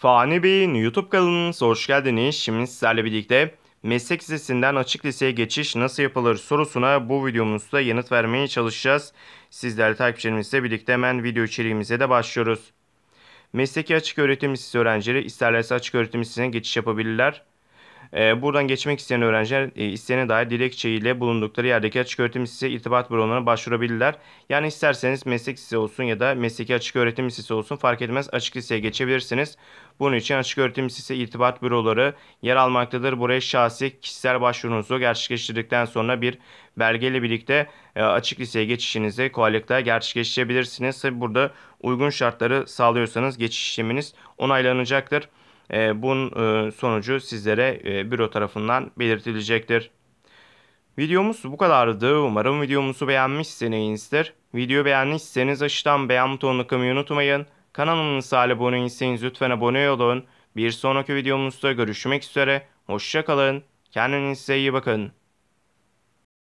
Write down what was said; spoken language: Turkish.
Fani Bey'in YouTube kanalına hoş geldiniz. Şimdi sizlerle birlikte meslek lisesinden açık liseye geçiş nasıl yapılır sorusuna bu videomuzda yanıt vermeye çalışacağız. Sizlerle takipçilerimizle birlikte hemen video içeriğimize de başlıyoruz. Mesleki açık öğretim lisesi öğrencileri isterlerse açık öğretim lisesine geçiş yapabilirler. E, buradan geçmek isteyen öğrenciler e, isteğine dair dilekçeyle bulundukları yerdeki açık öğretim lisesi irtibat bürolarına başvurabilirler. Yani isterseniz meslek lisesi olsun ya da mesleki açık öğretim lisesi olsun fark etmez açık liseye geçebilirsiniz. Bunun için açık öğretim lisesi irtibat büroları yer almaktadır. Buraya şahsi kişisel başvurunuzu gerçekleştirdikten sonra bir belgeyle birlikte e, açık liseye geçişinizi kolaylıkla gerçekleştirebilirsiniz. Burada uygun şartları sağlıyorsanız geçiş işleminiz onaylanacaktır. E, bunun e, sonucu sizlere e, büro tarafından belirtilecektir. Videomuz bu kadardı. Umarım videomuzu beğenmişsinizdir. Video beğenmişseniz aşağıdan beğen butonunu kımayı unutmayın. Kanalımıza abone değilseniz lütfen abone olun. Bir sonraki videomuzda görüşmek üzere. Hoşçakalın. Kendinize iyi bakın.